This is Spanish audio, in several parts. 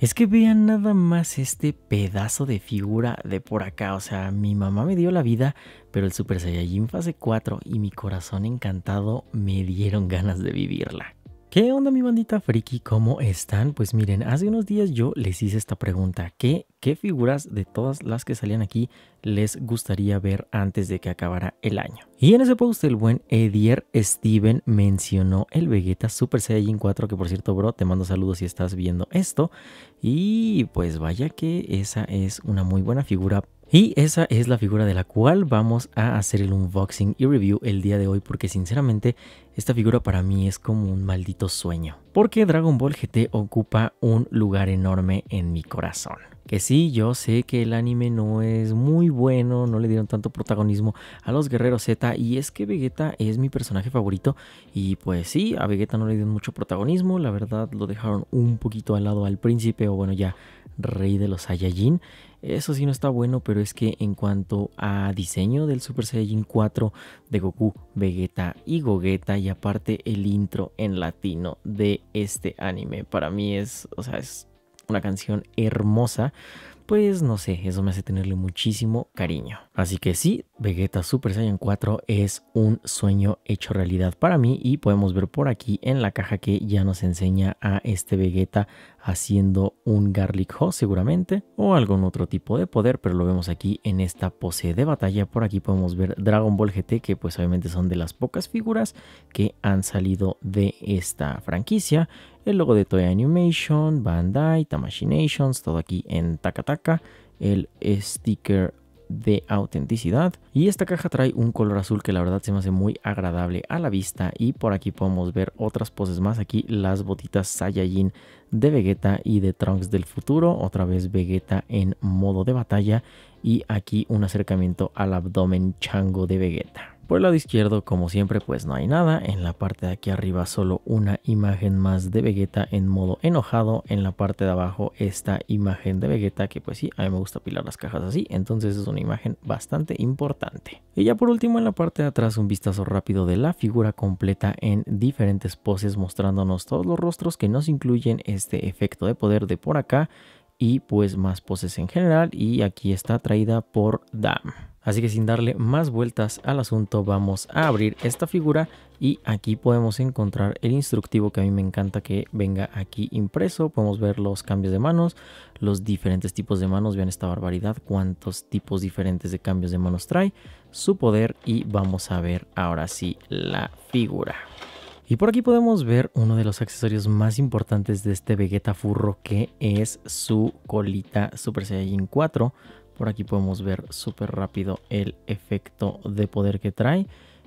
Es que vean nada más este pedazo de figura de por acá. O sea, mi mamá me dio la vida, pero el Super Saiyajin fase 4 y mi corazón encantado me dieron ganas de vivirla. ¿Qué onda mi bandita friki? ¿Cómo están? Pues miren, hace unos días yo les hice esta pregunta. ¿Qué, ¿Qué figuras de todas las que salían aquí les gustaría ver antes de que acabara el año? Y en ese post el buen Edier Steven mencionó el Vegeta Super Saiyan 4, que por cierto bro, te mando saludos si estás viendo esto. Y pues vaya que esa es una muy buena figura y esa es la figura de la cual vamos a hacer el unboxing y review el día de hoy porque sinceramente esta figura para mí es como un maldito sueño. Porque Dragon Ball GT ocupa un lugar enorme en mi corazón. Que sí, yo sé que el anime no es muy bueno, no le dieron tanto protagonismo a los Guerreros Z y es que Vegeta es mi personaje favorito y pues sí, a Vegeta no le dieron mucho protagonismo, la verdad lo dejaron un poquito al lado al príncipe o bueno ya rey de los Saiyajin eso sí no está bueno, pero es que en cuanto a diseño del Super Saiyan 4 de Goku, Vegeta y Gogeta y aparte el intro en latino de este anime, para mí es, o sea, es una canción hermosa pues no sé, eso me hace tenerle muchísimo cariño. Así que sí, Vegeta Super Saiyan 4 es un sueño hecho realidad para mí y podemos ver por aquí en la caja que ya nos enseña a este Vegeta haciendo un Garlic Ho seguramente o algún otro tipo de poder, pero lo vemos aquí en esta pose de batalla. Por aquí podemos ver Dragon Ball GT que pues obviamente son de las pocas figuras que han salido de esta franquicia. El logo de Toy Animation, Bandai, Tamashii todo aquí en Takataka. El sticker de autenticidad. Y esta caja trae un color azul que la verdad se me hace muy agradable a la vista. Y por aquí podemos ver otras poses más. Aquí las botitas Saiyajin de Vegeta y de Trunks del futuro. Otra vez Vegeta en modo de batalla. Y aquí un acercamiento al abdomen chango de Vegeta. Por el lado izquierdo, como siempre, pues no hay nada. En la parte de aquí arriba solo una imagen más de Vegeta en modo enojado. En la parte de abajo esta imagen de Vegeta, que pues sí, a mí me gusta pilar las cajas así. Entonces es una imagen bastante importante. Y ya por último, en la parte de atrás, un vistazo rápido de la figura completa en diferentes poses mostrándonos todos los rostros que nos incluyen este efecto de poder de por acá y pues más poses en general y aquí está traída por Dam. Así que sin darle más vueltas al asunto vamos a abrir esta figura y aquí podemos encontrar el instructivo que a mí me encanta que venga aquí impreso. Podemos ver los cambios de manos, los diferentes tipos de manos, vean esta barbaridad, cuántos tipos diferentes de cambios de manos trae, su poder y vamos a ver ahora sí la figura. Y por aquí podemos ver uno de los accesorios más importantes de este Vegeta Furro que es su colita Super Saiyajin 4. Por aquí podemos ver súper rápido el efecto de poder que trae.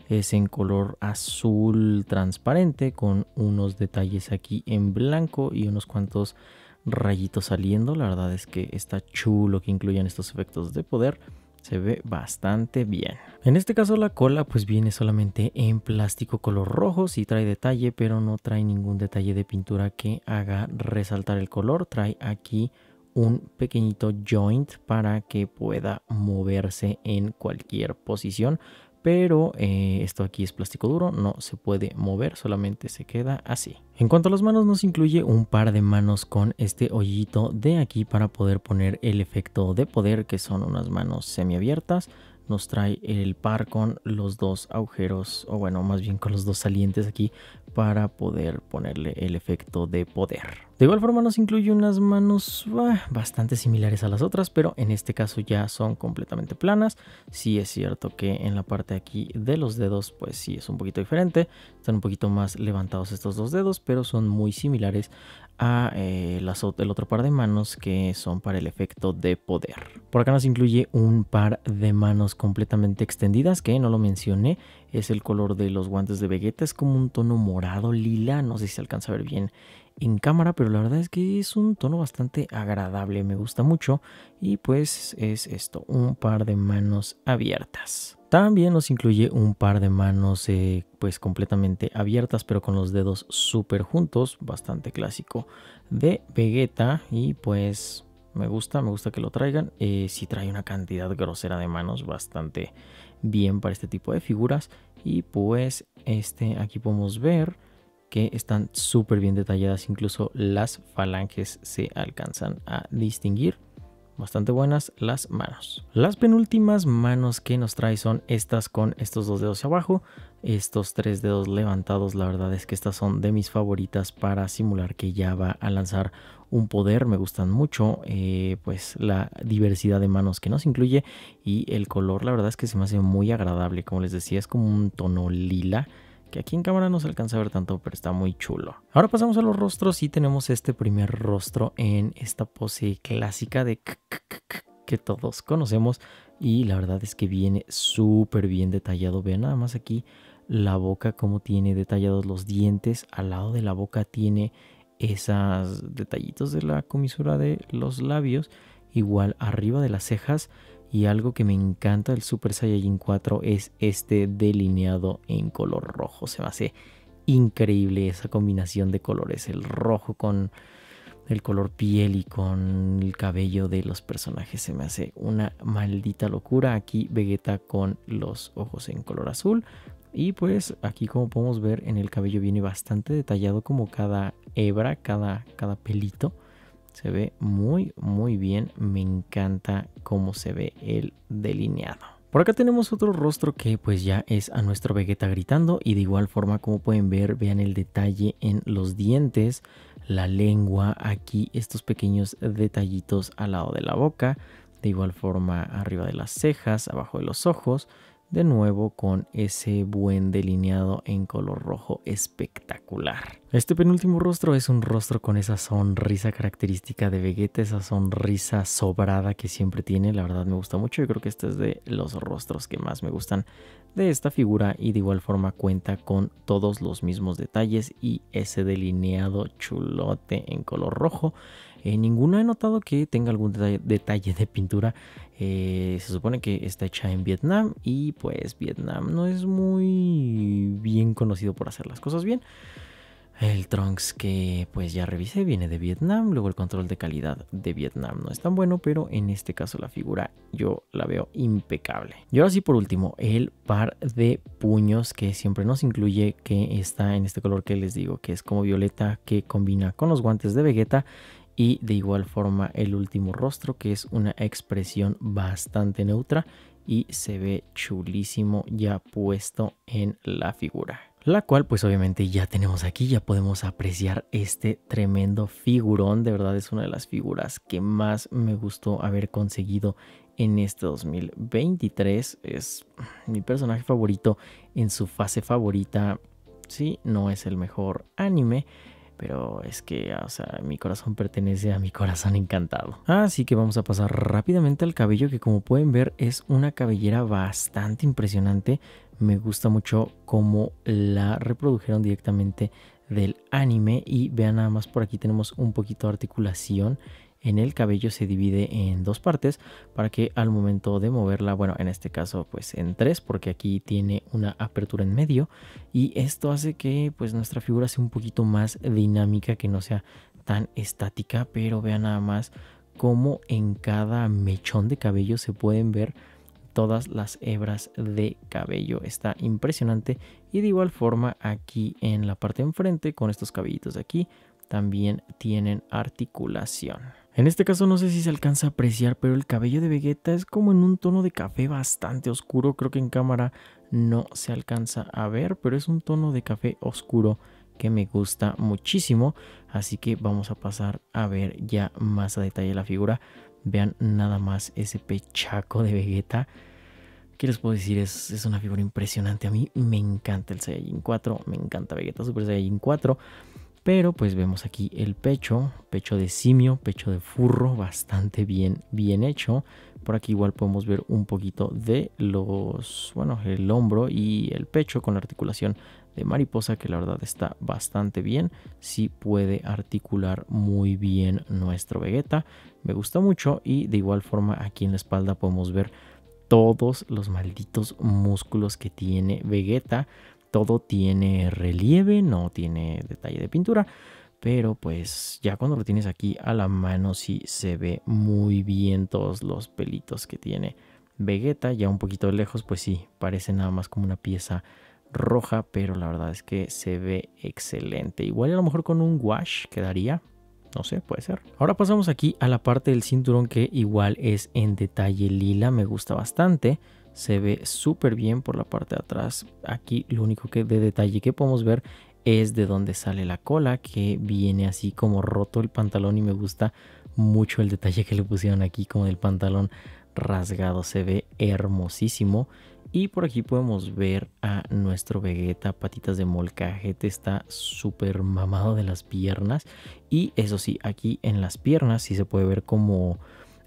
Es en color azul transparente con unos detalles aquí en blanco y unos cuantos rayitos saliendo. La verdad es que está chulo que incluyan estos efectos de poder se ve bastante bien. En este caso la cola pues viene solamente en plástico color rojo, si trae detalle, pero no trae ningún detalle de pintura que haga resaltar el color. Trae aquí un pequeñito joint para que pueda moverse en cualquier posición pero eh, esto aquí es plástico duro, no se puede mover, solamente se queda así. En cuanto a las manos, nos incluye un par de manos con este hoyito de aquí para poder poner el efecto de poder, que son unas manos semiabiertas, nos trae el par con los dos agujeros, o bueno, más bien con los dos salientes aquí para poder ponerle el efecto de poder. De igual forma nos incluye unas manos ah, bastante similares a las otras, pero en este caso ya son completamente planas. Sí es cierto que en la parte aquí de los dedos, pues sí es un poquito diferente. Están un poquito más levantados estos dos dedos, pero son muy similares a eh, el otro par de manos que son para el efecto de poder. Por acá nos incluye un par de manos completamente extendidas que no lo mencioné. Es el color de los guantes de Vegeta, es como un tono morado lila, no sé si se alcanza a ver bien en cámara, pero la verdad es que es un tono bastante agradable, me gusta mucho y pues es esto, un par de manos abiertas. También nos incluye un par de manos eh, pues completamente abiertas pero con los dedos súper juntos, bastante clásico de Vegeta y pues me gusta, me gusta que lo traigan. Eh, si trae una cantidad grosera de manos, bastante bien para este tipo de figuras y pues este aquí podemos ver que están súper bien detalladas, incluso las falanges se alcanzan a distinguir. Bastante buenas las manos. Las penúltimas manos que nos trae son estas con estos dos dedos abajo, estos tres dedos levantados. La verdad es que estas son de mis favoritas para simular que ya va a lanzar un poder. Me gustan mucho, eh, pues la diversidad de manos que nos incluye y el color. La verdad es que se me hace muy agradable. Como les decía, es como un tono lila que aquí en cámara no se alcanza a ver tanto, pero está muy chulo. Ahora pasamos a los rostros y tenemos este primer rostro en esta pose clásica de que todos conocemos y la verdad es que viene súper bien detallado. Vean nada más aquí la boca como tiene detallados los dientes, al lado de la boca tiene esos detallitos de la comisura de los labios, igual arriba de las cejas y algo que me encanta del Super Saiyajin 4 es este delineado en color rojo. Se me hace increíble esa combinación de colores, el rojo con el color piel y con el cabello de los personajes. Se me hace una maldita locura. Aquí Vegeta con los ojos en color azul. Y pues aquí como podemos ver en el cabello viene bastante detallado como cada hebra, cada, cada pelito. Se ve muy, muy bien. Me encanta cómo se ve el delineado. Por acá tenemos otro rostro que pues ya es a nuestro Vegeta gritando y de igual forma como pueden ver, vean el detalle en los dientes, la lengua, aquí estos pequeños detallitos al lado de la boca, de igual forma arriba de las cejas, abajo de los ojos, de nuevo con ese buen delineado en color rojo espectacular. Este penúltimo rostro es un rostro con esa sonrisa característica de Vegeta, esa sonrisa sobrada que siempre tiene, la verdad me gusta mucho, yo creo que este es de los rostros que más me gustan de esta figura y de igual forma cuenta con todos los mismos detalles y ese delineado chulote en color rojo eh, ninguno he notado que tenga algún detalle de pintura. Eh, se supone que está hecha en Vietnam y pues Vietnam no es muy bien conocido por hacer las cosas bien. El Trunks que pues ya revisé viene de Vietnam, luego el control de calidad de Vietnam no es tan bueno, pero en este caso la figura yo la veo impecable. Y ahora sí por último, el par de puños que siempre nos incluye que está en este color que les digo, que es como violeta que combina con los guantes de Vegeta y de igual forma el último rostro que es una expresión bastante neutra y se ve chulísimo ya puesto en la figura la cual pues obviamente ya tenemos aquí, ya podemos apreciar este tremendo figurón, de verdad es una de las figuras que más me gustó haber conseguido en este 2023, es mi personaje favorito en su fase favorita, sí, no es el mejor anime, pero es que, o sea, mi corazón pertenece a mi corazón encantado. Así que vamos a pasar rápidamente al cabello, que como pueden ver es una cabellera bastante impresionante. Me gusta mucho cómo la reprodujeron directamente del anime y vean nada más por aquí tenemos un poquito de articulación en el cabello se divide en dos partes para que al momento de moverla, bueno, en este caso pues en tres porque aquí tiene una apertura en medio y esto hace que pues nuestra figura sea un poquito más dinámica, que no sea tan estática, pero vean nada más cómo en cada mechón de cabello se pueden ver todas las hebras de cabello. Está impresionante. Y de igual forma aquí en la parte de enfrente, con estos cabellitos de aquí, también tienen articulación. En este caso no sé si se alcanza a apreciar, pero el cabello de Vegeta es como en un tono de café bastante oscuro. Creo que en cámara no se alcanza a ver, pero es un tono de café oscuro que me gusta muchísimo. Así que vamos a pasar a ver ya más a detalle la figura. Vean nada más ese pechaco de Vegeta. ¿Qué les puedo decir? Es, una figura impresionante. A mí me encanta el Saiyajin 4, me encanta Vegeta Super Saiyajin 4. Pero pues vemos aquí el pecho, pecho de simio, pecho de furro, bastante bien, bien hecho. Por aquí igual podemos ver un poquito de los, bueno, el hombro y el pecho con la articulación de mariposa que la verdad está bastante bien. Sí puede articular muy bien nuestro Vegeta. Me gusta mucho y de igual forma aquí en la espalda podemos ver todos los malditos músculos que tiene Vegeta todo tiene relieve, no tiene detalle de pintura, pero pues ya cuando lo tienes aquí a la mano sí se ve muy bien todos los pelitos que tiene Vegeta, ya un poquito de lejos pues sí, parece nada más como una pieza roja, pero la verdad es que se ve excelente. Igual a lo mejor con un wash quedaría, no sé, puede ser. Ahora pasamos aquí a la parte del cinturón que igual es en detalle lila, me gusta bastante se ve súper bien por la parte de atrás. Aquí lo único que de detalle que podemos ver es de donde sale la cola, que viene así como roto el pantalón y me gusta mucho el detalle que le pusieron aquí como el pantalón rasgado, se ve hermosísimo. Y por aquí podemos ver a nuestro Vegeta, patitas de molcajete, está súper mamado de las piernas. Y eso sí, aquí en las piernas sí se puede ver como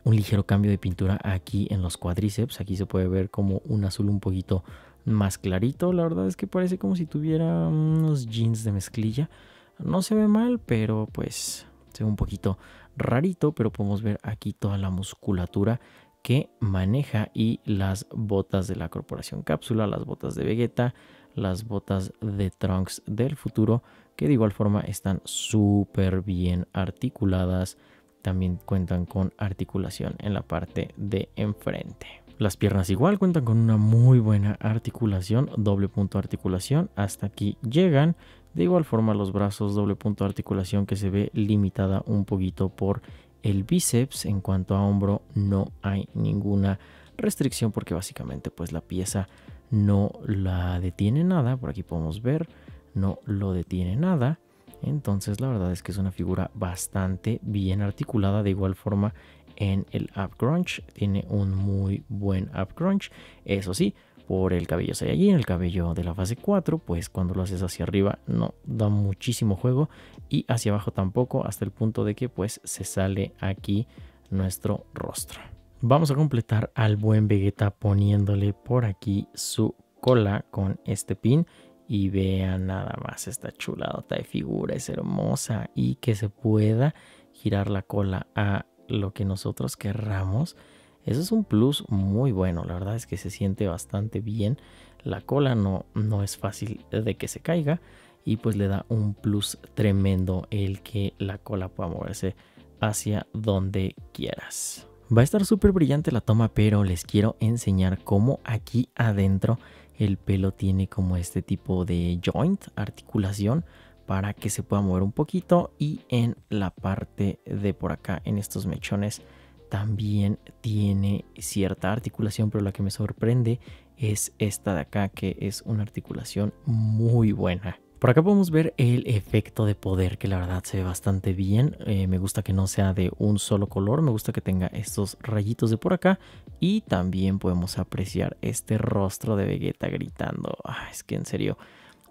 un ligero cambio de pintura aquí en los cuádriceps. Aquí se puede ver como un azul un poquito más clarito. La verdad es que parece como si tuviera unos jeans de mezclilla. No se ve mal, pero pues se ve un poquito rarito. Pero podemos ver aquí toda la musculatura que maneja y las botas de la corporación cápsula, las botas de Vegeta, las botas de Trunks del futuro, que de igual forma están súper bien articuladas también cuentan con articulación en la parte de enfrente. Las piernas igual cuentan con una muy buena articulación, doble punto articulación, hasta aquí llegan. De igual forma los brazos, doble punto articulación que se ve limitada un poquito por el bíceps. En cuanto a hombro no hay ninguna restricción porque básicamente pues la pieza no la detiene nada. Por aquí podemos ver, no lo detiene nada. Entonces la verdad es que es una figura bastante bien articulada de igual forma en el up crunch. Tiene un muy buen up crunch. Eso sí, por el cabello allí en el cabello de la fase 4, pues cuando lo haces hacia arriba no da muchísimo juego y hacia abajo tampoco, hasta el punto de que pues se sale aquí nuestro rostro. Vamos a completar al buen Vegeta poniéndole por aquí su cola con este pin y vean nada más esta chuladota de figura, es hermosa y que se pueda girar la cola a lo que nosotros querramos. Eso es un plus muy bueno, la verdad es que se siente bastante bien. La cola no, no es fácil de que se caiga y pues le da un plus tremendo el que la cola pueda moverse hacia donde quieras. Va a estar súper brillante la toma, pero les quiero enseñar cómo aquí adentro el pelo tiene como este tipo de joint, articulación, para que se pueda mover un poquito. Y en la parte de por acá, en estos mechones, también tiene cierta articulación, pero la que me sorprende es esta de acá, que es una articulación muy buena. Por acá podemos ver el efecto de poder que la verdad se ve bastante bien. Eh, me gusta que no sea de un solo color, me gusta que tenga estos rayitos de por acá. Y también podemos apreciar este rostro de Vegeta gritando. Ah, es que en serio,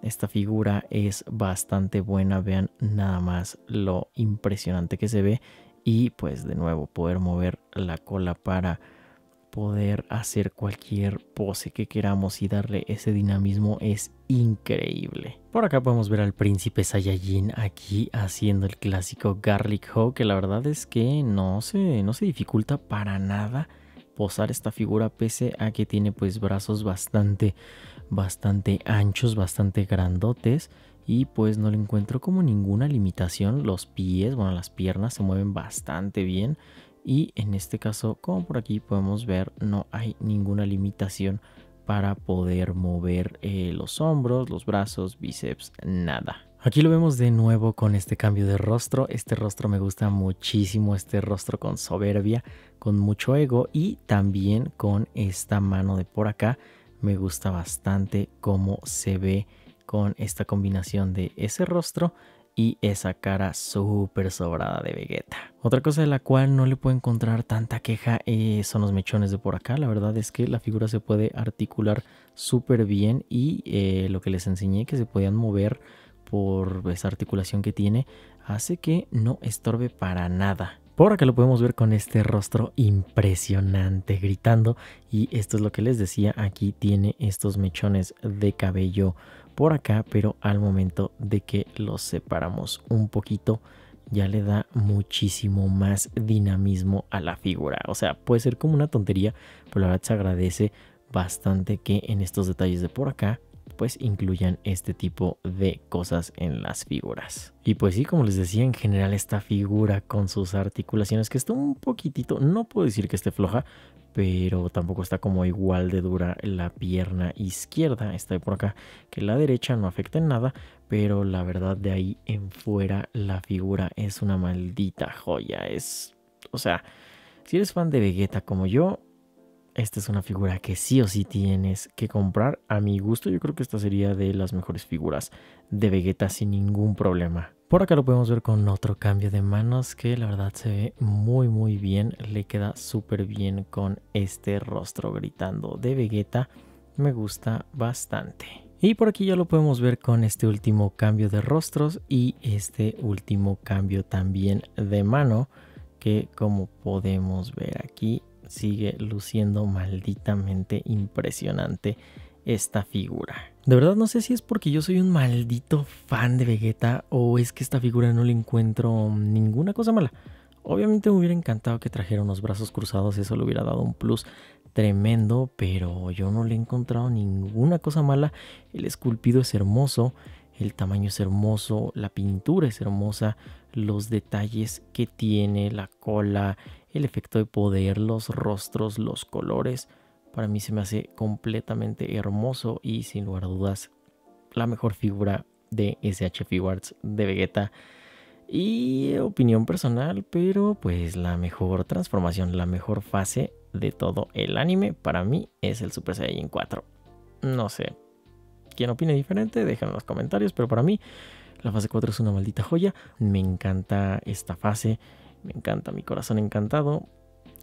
esta figura es bastante buena. Vean nada más lo impresionante que se ve. Y pues de nuevo poder mover la cola para poder hacer cualquier pose que queramos y darle ese dinamismo es increíble. Por acá podemos ver al príncipe Saiyajin aquí haciendo el clásico Garlic Hawk, que la verdad es que no se, no se dificulta para nada posar esta figura pese a que tiene pues brazos bastante, bastante anchos, bastante grandotes y pues no le encuentro como ninguna limitación. Los pies, bueno, las piernas se mueven bastante bien y en este caso como por aquí podemos ver no hay ninguna limitación para poder mover eh, los hombros, los brazos, bíceps, nada. Aquí lo vemos de nuevo con este cambio de rostro. Este rostro me gusta muchísimo, este rostro con soberbia, con mucho ego y también con esta mano de por acá. Me gusta bastante cómo se ve con esta combinación de ese rostro y esa cara súper sobrada de Vegeta. Otra cosa de la cual no le puedo encontrar tanta queja eh, son los mechones de por acá. La verdad es que la figura se puede articular súper bien y eh, lo que les enseñé que se podían mover por esa articulación que tiene hace que no estorbe para nada. Por acá lo podemos ver con este rostro impresionante gritando y esto es lo que les decía, aquí tiene estos mechones de cabello por acá, pero al momento de que los separamos un poquito, ya le da muchísimo más dinamismo a la figura. O sea, puede ser como una tontería, pero la verdad se agradece bastante que en estos detalles de por acá pues incluyan este tipo de cosas en las figuras. Y pues sí, como les decía, en general esta figura con sus articulaciones que está un poquitito, no puedo decir que esté floja, pero tampoco está como igual de dura la pierna izquierda, está por acá, que la derecha no afecta en nada, pero la verdad de ahí en fuera la figura es una maldita joya, es, o sea, si eres fan de Vegeta como yo, esta es una figura que sí o sí tienes que comprar. A mi gusto, yo creo que esta sería de las mejores figuras de Vegeta sin ningún problema. Por acá lo podemos ver con otro cambio de manos que la verdad se ve muy muy bien. Le queda súper bien con este rostro gritando de Vegeta. Me gusta bastante. Y por aquí ya lo podemos ver con este último cambio de rostros y este último cambio también de mano que como podemos ver aquí sigue luciendo malditamente impresionante esta figura. De verdad no sé si es porque yo soy un maldito fan de Vegeta o es que esta figura no le encuentro ninguna cosa mala. Obviamente me hubiera encantado que trajera unos brazos cruzados, eso le hubiera dado un plus tremendo, pero yo no le he encontrado ninguna cosa mala. El esculpido es hermoso, el tamaño es hermoso, la pintura es hermosa, los detalles que tiene, la cola, el efecto de poder, los rostros, los colores, para mí se me hace completamente hermoso y sin lugar a dudas la mejor figura de SH Figuarts de Vegeta. Y opinión personal, pero pues la mejor transformación, la mejor fase de todo el anime para mí es el Super Saiyan 4. No sé, ¿quién opine diferente, déjenlo en los comentarios, pero para mí la fase 4 es una maldita joya. Me encanta esta fase. Me encanta, mi corazón encantado.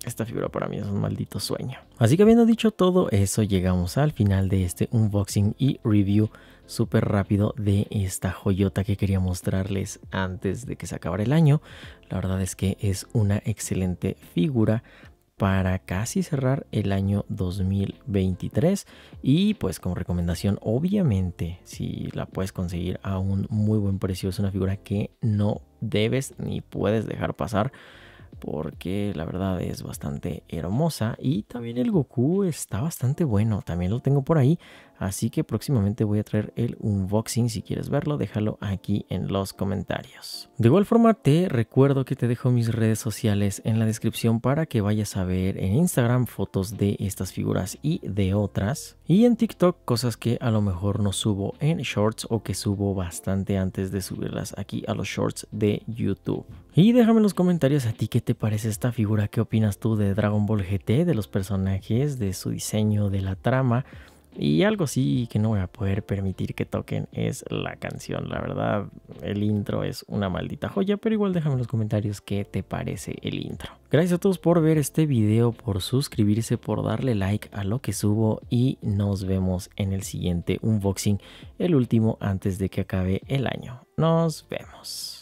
Esta figura para mí es un maldito sueño. Así que habiendo dicho todo eso, llegamos al final de este unboxing y review súper rápido de esta joyota que quería mostrarles antes de que se acabara el año. La verdad es que es una excelente figura para casi cerrar el año 2023 y pues como recomendación obviamente si la puedes conseguir a un muy buen precio es una figura que no debes ni puedes dejar pasar porque la verdad es bastante hermosa y también el Goku está bastante bueno, también lo tengo por ahí, Así que próximamente voy a traer el unboxing. Si quieres verlo, déjalo aquí en los comentarios. De igual forma, te recuerdo que te dejo mis redes sociales en la descripción para que vayas a ver en Instagram fotos de estas figuras y de otras. Y en TikTok cosas que a lo mejor no subo en shorts o que subo bastante antes de subirlas aquí a los shorts de YouTube. Y déjame en los comentarios a ti qué te parece esta figura, qué opinas tú de Dragon Ball GT, de los personajes, de su diseño, de la trama. Y algo sí que no voy a poder permitir que toquen es la canción. La verdad, el intro es una maldita joya, pero igual déjame en los comentarios qué te parece el intro. Gracias a todos por ver este video, por suscribirse, por darle like a lo que subo y nos vemos en el siguiente unboxing, el último antes de que acabe el año. Nos vemos.